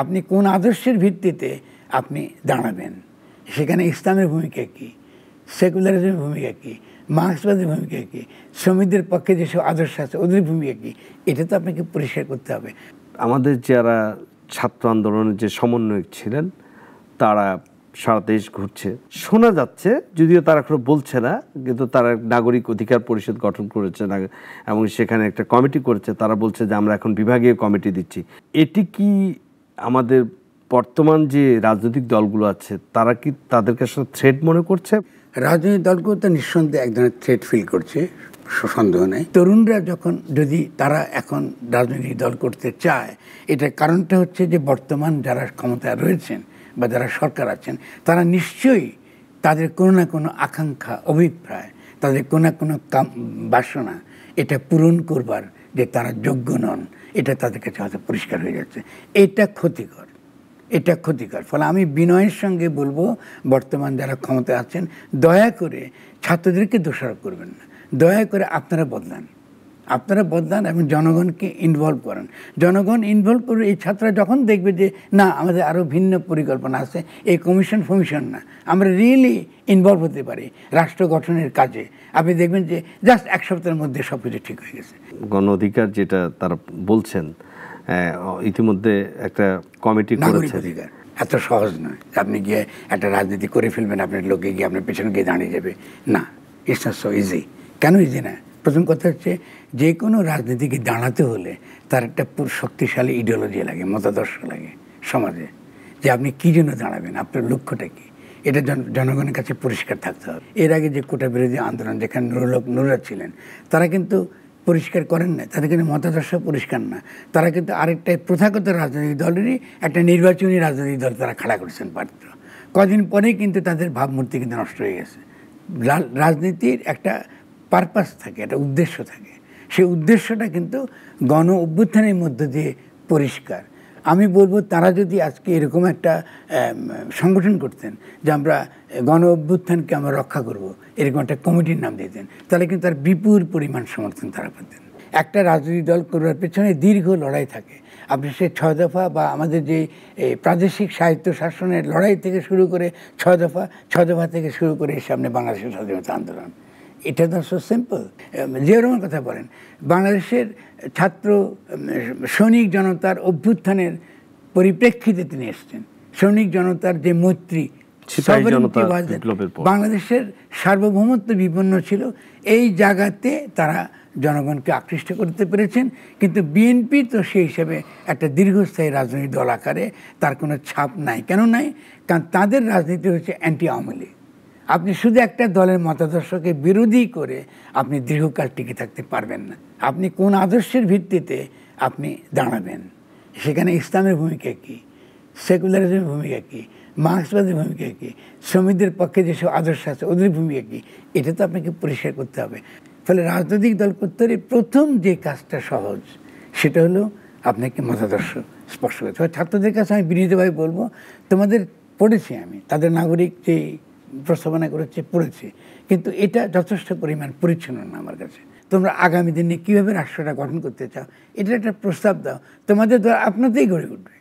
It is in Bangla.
আপনি কোন আদর্শের ভিত্তিতে আপনি দাঁড়াবেন সেখানে ইসলামের ভূমিকা কী সেকুলারিজমের ভূমিকা কী মার্ক্সবাদের ভূমিকা কী শ্রমিকদের পক্ষে যেসব আদর্শ আছে ওদের ভূমিকা কী এটা তো আপনাকে পরিষ্কার করতে হবে আমাদের যারা ছাত্র আন্দোলনের যে সমন্বয়ক ছিলেন তারা সারা দেশ ঘুরছে শোনা যাচ্ছে যদিও তারা এখনো বলছে না কিন্তু তারা নাগরিক অধিকার পরিষদ গঠন করেছে না এবং সেখানে একটা কমিটি করেছে তারা বলছে যে আমরা এখন বিভাগীয় কমিটি দিচ্ছি এটি কি আমাদের বর্তমান যে রাজনৈতিক দলগুলো আছে তারা কি তাদের কাছে থ্রেট মনে করছে রাজনৈতিক দলগুলো তো নিঃসন্দেহে এক ধরনের থ্রেট ফিল করছে সন্দেহ নেই তরুণরা যখন যদি তারা এখন রাজনৈতিক দল করতে চায় এটার কারণটা হচ্ছে যে বর্তমান যারা ক্ষমতায় রয়েছেন বা যারা সরকার আছেন তারা নিশ্চয়ই তাদের কোনো না কোনো আকাঙ্ক্ষা অভিপ্রায় তাদের কোনো না কোনো বাসনা এটা পূরণ করবার যে তারা যোগ্য নন এটা তাদের কাছে হয়তো পরিষ্কার হয়ে যাচ্ছে এটা ক্ষতিকর এটা ক্ষতিকর ফলে আমি বিনয়ের সঙ্গে বলবো বর্তমান যারা ক্ষমতায় আছেন দয়া করে ছাত্রদেরকে দোষারোপ করবেন না দয়া করে আপনারা বদলান আপনারা ভোট দেন এবং জনগণকে ইনভলভ করেন জনগণ ইনভলভ করে এই ছাত্ররা যখন দেখবে যে না আমাদের আরও ভিন্ন পরিকল্পনা আছে এই কমিশন ফমিশন না আমরা রিয়েলি ইনভলভ হতে পারি রাষ্ট্র গঠনের কাজে আপনি দেখবেন যে জাস্ট এক সপ্তাহের মধ্যে সব কিছু ঠিক হয়ে গেছে গণ অধিকার যেটা তারা বলছেন ইতিমধ্যে একটা কমিটি অধিকার এত সহজ নয় আপনি গিয়ে একটা রাজনীতি করে ফেলবেন আপনার লোকে গিয়ে আপনার পেছনে গিয়ে দাঁড়িয়ে যাবে না ইটস সো ইজি কেন ইজি না প্রথম কথা হচ্ছে যে কোনো রাজনীতিকে দাঁড়াতে হলে তার একটা শক্তিশালী ইডিওলজি লাগে মতাদর্শ লাগে সমাজে যে আপনি কী জন্য দাঁড়াবেন আপনার লক্ষ্যটা কী এটা জনগণের কাছে পরিষ্কার থাকতে হবে এর আগে যে কোটা বিরোধী আন্দোলন যেখানে নুরুলক নুরা ছিলেন তারা কিন্তু পরিষ্কার করেন না তাদের কিন্তু মতাদর্শ পরিষ্কার না তারা কিন্তু আরেকটা প্রথাগত রাজনৈতিক দলেরই একটা নির্বাচনী রাজনৈতিক দল তারা খাড়া করেছেন পাত্র কদিন পরেই কিন্তু তাদের ভাবমূর্তি কিন্তু নষ্ট হয়ে গেছে রাজনীতির একটা পারপাস থাকে একটা উদ্দেশ্য থাকে সেই উদ্দেশ্যটা কিন্তু গণ অভ্যুত্থানের মধ্য দিয়ে পরিষ্কার আমি বলবো তারা যদি আজকে এরকম একটা সংগঠন করতেন যে আমরা গণ অভ্যুত্থানকে আমরা রক্ষা করব এরকম একটা কমিটির নাম দিতেন তাহলে কিন্তু তার বিপুল পরিমাণ সমর্থন তারা পেতেন একটা রাজনৈতিক দল করার পেছনে দীর্ঘ লড়াই থাকে আপনি সে ছয় দফা বা আমাদের যে প্রাদেশিক সাহিত্য শাসনের লড়াই থেকে শুরু করে ছয় দফা ছয় দফা থেকে শুরু করে এসে সামনে বাংলাদেশের স্বাধীনতা আন্দোলন এটা তো সো সিম্পল জিয়া রহমান কথা বলেন বাংলাদেশের ছাত্র সৈনিক জনতার অভ্যুত্থানের পরিপ্রেক্ষিতে তিনি এসছেন সৈনিক জনতার যে মৈত্রী বাংলাদেশের সার্বভৌমত্ব বিপন্ন ছিল এই জায়গাতে তারা জনগণকে আকৃষ্ট করতে পেরেছেন কিন্তু বিএনপি তো সেই হিসেবে একটা দীর্ঘস্থায়ী রাজনৈতিক দল আকারে তার কোনো ছাপ নাই কেন নাই কারণ তাদের রাজনীতি হচ্ছে অ্যান্টি আওয়ামী লীগ আপনি শুধু একটা দলের মতাদর্শকে বিরোধী করে আপনি দীর্ঘকাল টিকে থাকতে পারবেন না আপনি কোন আদর্শের ভিত্তিতে আপনি দাঁড়াবেন সেখানে ইসলামের ভূমিকা কী সেকুলারিজমের ভূমিকা কী মার্ক্সবাদের ভূমিকা কী শ্রমিকদের পক্ষে যেসব আদর্শ আছে ওদের ভূমিকা কী এটা তো আপনাকে পরিষ্কার করতে হবে ফলে রাজনৈতিক দল করতে প্রথম যে কাজটা সহজ সেটা হলো আপনাকে মতাদর্শ স্পর্শ করতে হবে ছাত্রদের কাছে আমি বিনীতভাবে বলবো তোমাদের পড়েছি আমি তাদের নাগরিক যে প্রস্তাবনা করেছে পড়েছে কিন্তু এটা যথেষ্ট পরিমাণ পরিচ্ছন্ন না আমার কাছে তোমরা আগামী দিনে কীভাবে রাষ্ট্রটা গঠন করতে চাও এটা একটা প্রস্তাব দাও তোমাদের দ্বারা আপনাতেই গড়ে উঠবে